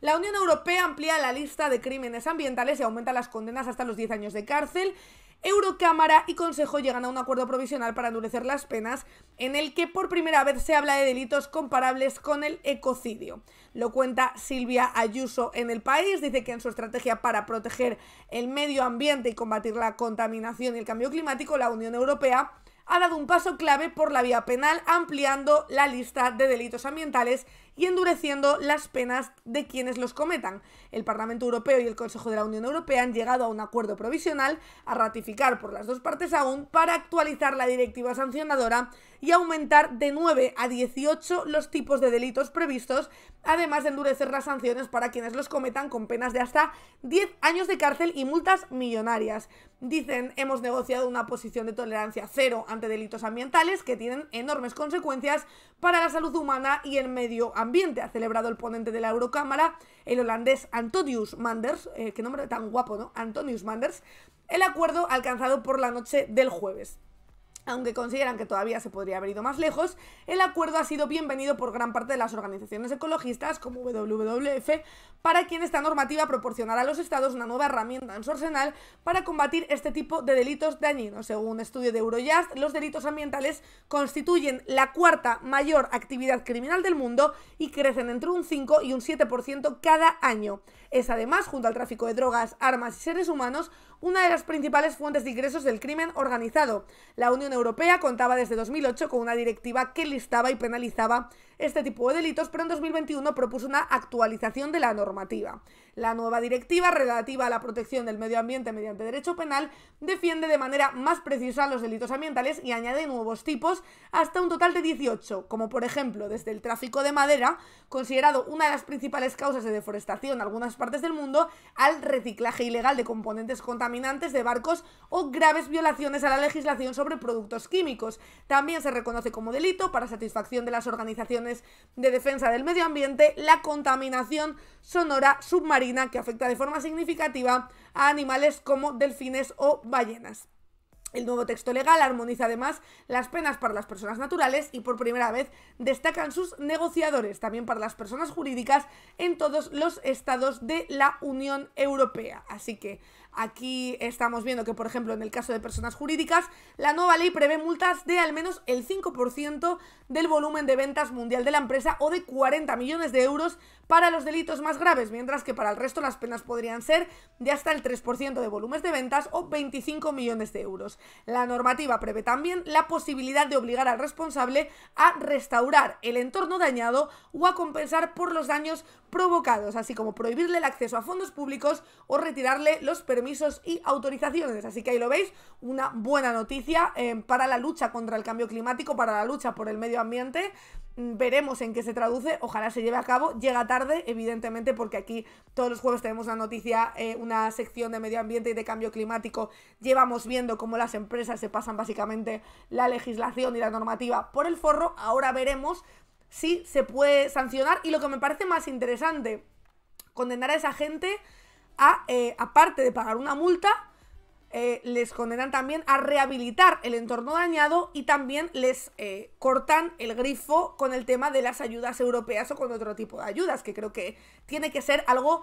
La Unión Europea amplía la lista de crímenes ambientales y aumenta las condenas hasta los 10 años de cárcel. Eurocámara y Consejo llegan a un acuerdo provisional para endurecer las penas, en el que por primera vez se habla de delitos comparables con el ecocidio. Lo cuenta Silvia Ayuso en el país, dice que en su estrategia para proteger el medio ambiente y combatir la contaminación y el cambio climático, la Unión Europea ha dado un paso clave por la vía penal ampliando la lista de delitos ambientales y endureciendo las penas de quienes los cometan. El Parlamento Europeo y el Consejo de la Unión Europea han llegado a un acuerdo provisional a ratificar por las dos partes aún para actualizar la directiva sancionadora y aumentar de 9 a 18 los tipos de delitos previstos, además de endurecer las sanciones para quienes los cometan con penas de hasta 10 años de cárcel y multas millonarias. Dicen, hemos negociado una posición de tolerancia cero ante delitos ambientales que tienen enormes consecuencias para la salud humana y el medio ambiente ambiente ha celebrado el ponente de la Eurocámara, el holandés Antonius Manders, eh, qué nombre tan guapo, ¿no? Antonius Manders, el acuerdo alcanzado por la noche del jueves aunque consideran que todavía se podría haber ido más lejos, el acuerdo ha sido bienvenido por gran parte de las organizaciones ecologistas como WWF, para quien esta normativa proporcionará a los estados una nueva herramienta en su arsenal para combatir este tipo de delitos dañinos. Según un estudio de Eurojust, los delitos ambientales constituyen la cuarta mayor actividad criminal del mundo y crecen entre un 5 y un 7% cada año. Es además, junto al tráfico de drogas, armas y seres humanos, una de las principales fuentes de ingresos del crimen organizado. La Unión Europea contaba desde 2008 con una directiva que listaba y penalizaba este tipo de delitos, pero en 2021 propuso una actualización de la normativa. La nueva directiva relativa a la protección del medio ambiente mediante derecho penal defiende de manera más precisa los delitos ambientales y añade nuevos tipos hasta un total de 18, como por ejemplo desde el tráfico de madera, considerado una de las principales causas de deforestación en algunas partes del mundo, al reciclaje ilegal de componentes contaminantes de barcos o graves violaciones a la legislación sobre productos químicos. También se reconoce como delito, para satisfacción de las organizaciones de defensa del medio ambiente, la contaminación sonora submarina que afecta de forma significativa a animales como delfines o ballenas. El nuevo texto legal armoniza además las penas para las personas naturales y por primera vez destacan sus negociadores, también para las personas jurídicas en todos los estados de la Unión Europea. Así que Aquí estamos viendo que, por ejemplo, en el caso de personas jurídicas, la nueva ley prevé multas de al menos el 5% del volumen de ventas mundial de la empresa o de 40 millones de euros para los delitos más graves, mientras que para el resto las penas podrían ser de hasta el 3% de volúmenes de ventas o 25 millones de euros. La normativa prevé también la posibilidad de obligar al responsable a restaurar el entorno dañado o a compensar por los daños provocados, así como prohibirle el acceso a fondos públicos o retirarle los permisos y autorizaciones. Así que ahí lo veis, una buena noticia em, para la lucha contra el cambio climático, para la lucha por el medio ambiente. Mm, veremos en qué se traduce, ojalá se lleve a cabo. Llega tarde, evidentemente, porque aquí todos los jueves tenemos una noticia, eh, una sección de medio ambiente y de cambio climático. Llevamos viendo cómo las empresas se pasan básicamente la legislación y la normativa por el forro. Ahora veremos sí se puede sancionar. Y lo que me parece más interesante, condenar a esa gente a, eh, aparte de pagar una multa, eh, les condenan también a rehabilitar el entorno dañado y también les eh, cortan el grifo con el tema de las ayudas europeas o con otro tipo de ayudas, que creo que tiene que ser algo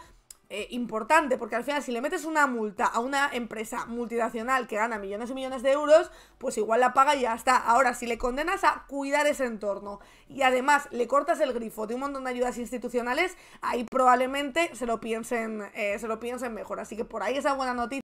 eh, importante, porque al final si le metes una multa a una empresa multinacional que gana millones y millones de euros, pues igual la paga y ya está. Ahora, si le condenas a cuidar ese entorno y además le cortas el grifo de un montón de ayudas institucionales, ahí probablemente se lo piensen, eh, se lo piensen mejor. Así que por ahí esa buena noticia.